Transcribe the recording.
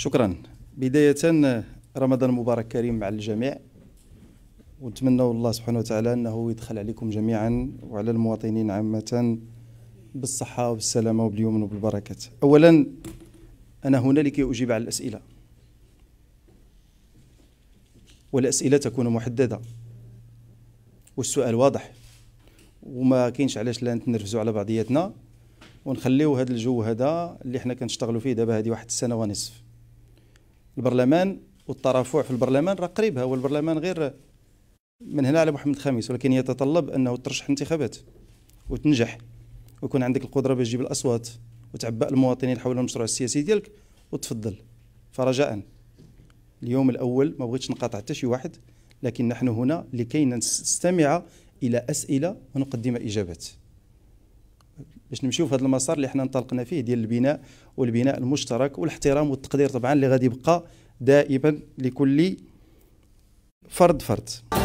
شكرا بداية رمضان مبارك كريم مع الجميع ونتمنى الله سبحانه وتعالى أنه يدخل عليكم جميعا وعلى المواطنين عامة بالصحة والسلامة وباليمن وبالبركات أولا أنا هنا لكي أجيب على الأسئلة والأسئلة تكون محددة والسؤال واضح وما كاينش علاش لا نتنرفزوا على بعضياتنا ونخليو هذا الجو هذا اللي حنا كنشتغلوا فيه دابا هذه واحد السنه ونصف البرلمان والترافع في البرلمان راه قريبها والبرلمان غير من هنا على محمد الخامس ولكن يتطلب انه ترشح انتخابات وتنجح ويكون عندك القدره باش تجيب الاصوات وتعبأ المواطنين حول المشروع السياسي ديالك وتفضل فرجاء اليوم الاول ما بغيتش نقاطع حتى شي واحد لكن نحن هنا لكي نستمع الى اسئله ونقدم اجابات باش نمشيو في هذا المسار اللي حنا انطلقنا فيه ديال البناء والبناء المشترك والاحترام والتقدير طبعا اللي غادي يبقى دائما لكل فرد فرد